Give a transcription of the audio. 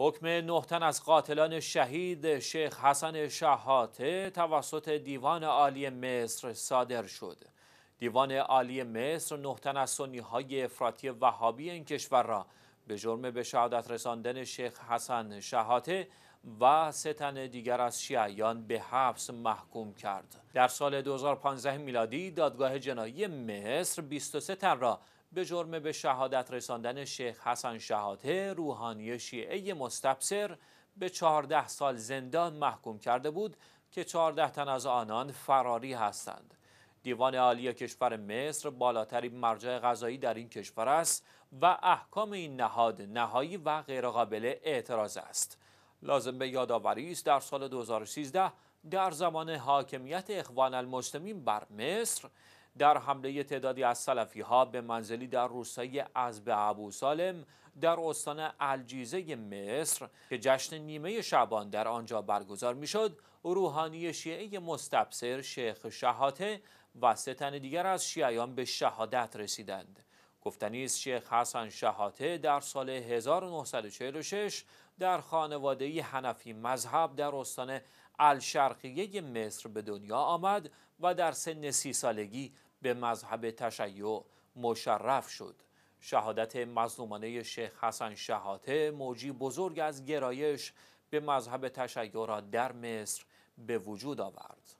حکم نه تن از قاتلان شهید شیخ حسن شهاته توسط دیوان عالی مصر صادر شد. دیوان عالی مصر نه تن از سنی های افراطی وهابی این کشور را به جرم به شهادت رساندن شیخ حسن شهاته و سه تن دیگر از شیعیان به حبس محکوم کرد. در سال 2015 میلادی دادگاه جنایی مصر 23 تن را به جرم به شهادت رساندن شیخ حسن شهاده روحانی شیعه مستبصر به 14 سال زندان محکوم کرده بود که 14 تن از آنان فراری هستند دیوان عالی کشور مصر بالاترین مرجع قضایی در این کشور است و احکام این نهاد نهایی و غیرقابل اعتراض است لازم به یادآوری است در سال 2013 در زمان حاکمیت اخوان المسلمین بر مصر در حمله تعدادی از سلفی ها به منزلی در روستای عزب ابو سالم در استان الجیزه مصر که جشن نیمه شعبان در آنجا برگزار میشد روحانی شیعه مستبصر شیخ شهاته و سه تن دیگر از شیعیان به شهادت رسیدند گفتنی است شیخ حسن شهاته در سال 1946 در خانواده هنفی مذهب در استان الشرقیه مصر به دنیا آمد و در سن سی سالگی به مذهب تشیع مشرف شد شهادت مظلومانه شیخ حسن شهاته موجی بزرگ از گرایش به مذهب تشیع را در مصر به وجود آورد